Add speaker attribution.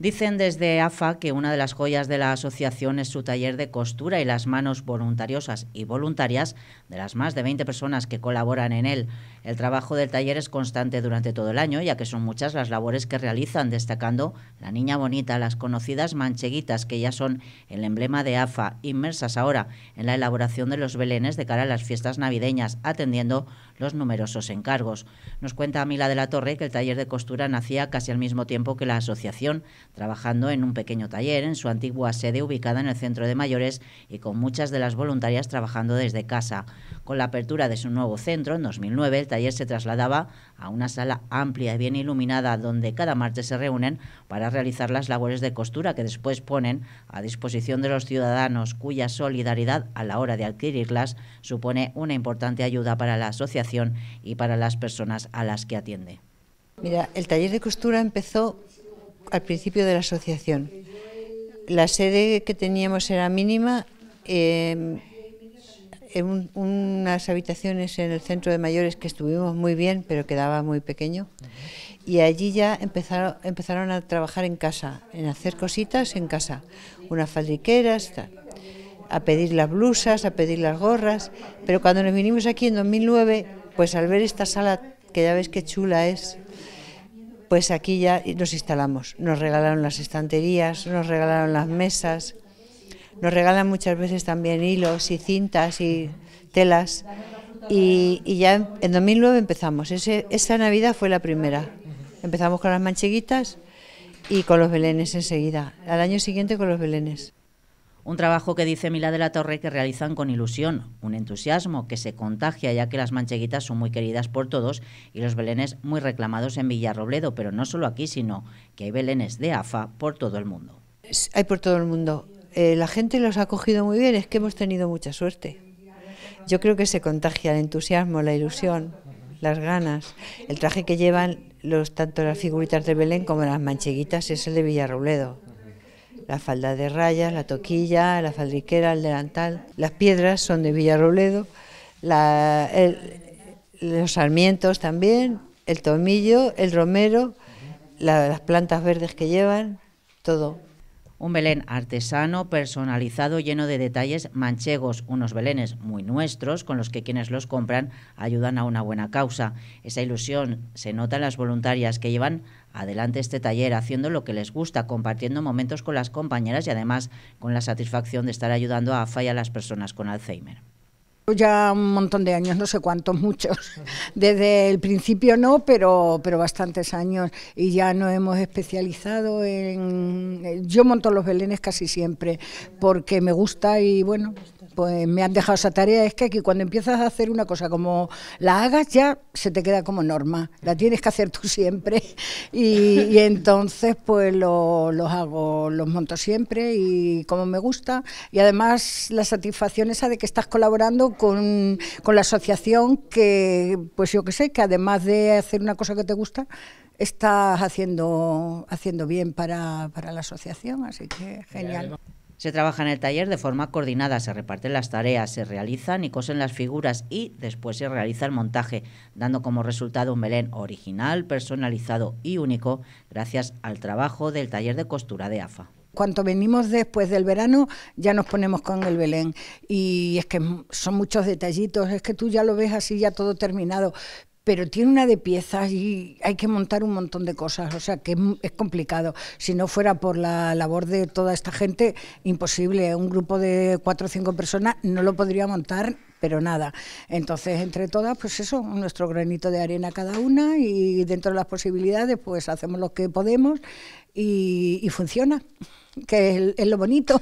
Speaker 1: Dicen desde AFA que una de las joyas de la asociación es su taller de costura y las manos voluntariosas y voluntarias de las más de 20 personas que colaboran en él. El trabajo del taller es constante durante todo el año, ya que son muchas las labores que realizan, destacando la Niña Bonita, las conocidas mancheguitas que ya son el emblema de AFA, inmersas ahora en la elaboración de los belenes de cara a las fiestas navideñas, atendiendo los numerosos encargos. Nos cuenta Mila de la Torre que el taller de costura nacía casi al mismo tiempo que la asociación, trabajando en un pequeño taller en su antigua sede ubicada en el centro de mayores y con muchas de las voluntarias trabajando desde casa. Con la apertura de su nuevo centro en 2009, el taller se trasladaba a una sala amplia y bien iluminada donde cada martes se reúnen para realizar las labores de costura que después ponen a disposición de los ciudadanos cuya solidaridad a la hora de adquirirlas supone una importante ayuda para la asociación y para las personas a las que atiende.
Speaker 2: Mira, el taller de costura empezó al principio de la asociación. La sede que teníamos era mínima, em, en unas habitaciones en el centro de mayores que estuvimos muy bien, pero quedaba muy pequeño. Y allí ya empezaron, a trabajar en casa, en hacer cositas en casa, unas faldriqueras, a pedir las blusas, a pedir las gorras. Pero cuando nos vinimos aquí en 2009 pues al ver esta sala, que ya ves qué chula es, pues aquí ya nos instalamos. Nos regalaron las estanterías, nos regalaron las mesas, nos regalan muchas veces también hilos y cintas y telas. Y, ya en 2009 empezamos. Ese, esa Navidad fue la primera. Empezamos con las mancheguitas y con los belenes enseguida. Al año siguiente con los belenes.
Speaker 1: Un trabajo que dice Mila de la Torre que realizan con ilusión, un entusiasmo que se contagia ya que las mancheguitas son muy queridas por todos y los belenes muy reclamados en Villarrobledo, pero no solo aquí, sino que hay belenes de AFA por todo el mundo.
Speaker 2: Hay por todo el mundo. Eh, la gente los ha cogido muy bien, es que hemos tenido mucha suerte. Yo creo que se contagia el entusiasmo, la ilusión, las ganas. El traje que llevan los, tanto las figuritas de Belén como las mancheguitas es el de Villarrobledo la falda de rayas, la toquilla, la faldriquera, el delantal. Las piedras son de Villarrobledo, los sarmientos también, el tomillo, el romero, las plantas verdes que
Speaker 1: llevan, todo un Belén artesano, personalizado, lleno de detalles manchegos, unos Belenes muy nuestros, con los que quienes los compran ayudan a una buena causa. Esa ilusión se nota en las voluntarias que llevan adelante este taller haciendo lo que les gusta, compartiendo momentos con las compañeras y además con la satisfacción de estar ayudando a y a las personas con Alzheimer.
Speaker 3: Ya un montón de años, no sé cuántos, muchos. Desde el principio no, pero, pero bastantes años. Y ya nos hemos especializado en... Eh, yo monto los belenes casi siempre porque me gusta y bueno, pues me han dejado esa tarea, es que aquí cuando empiezas a hacer una cosa como la hagas ya se te queda como norma, la tienes que hacer tú siempre y, entonces pues lo, los hago, los monto siempre y como me gusta y además la satisfacción esa de que estás colaborando con, la asociación que pues yo que sé, que además de hacer una cosa que te gusta, estás haciendo, haciendo bien para la asociación, así que genial.
Speaker 1: Se trabaja en el taller de forma coordinada, se reparten las tareas, se realizan y cosen las figuras y después se realiza el montaje, dando como resultado un Belén original, personalizado y único gracias al trabajo del taller de costura de AFA
Speaker 3: cuanto venimos después del verano ya nos ponemos con el Belén. Y es que son muchos detallitos, es que tú ya lo ves así ya todo terminado, pero tiene una de piezas y hay que montar un montón de cosas, o sea que es complicado. Si no fuera por la labor de toda esta gente, imposible. Un grupo de cuatro o cinco personas no lo podría montar pero nada. Entonces, entre todas, pues eso, nuestro granito de arena cada una y dentro de las posibilidades, pues hacemos lo que podemos y, funciona, que es lo bonito.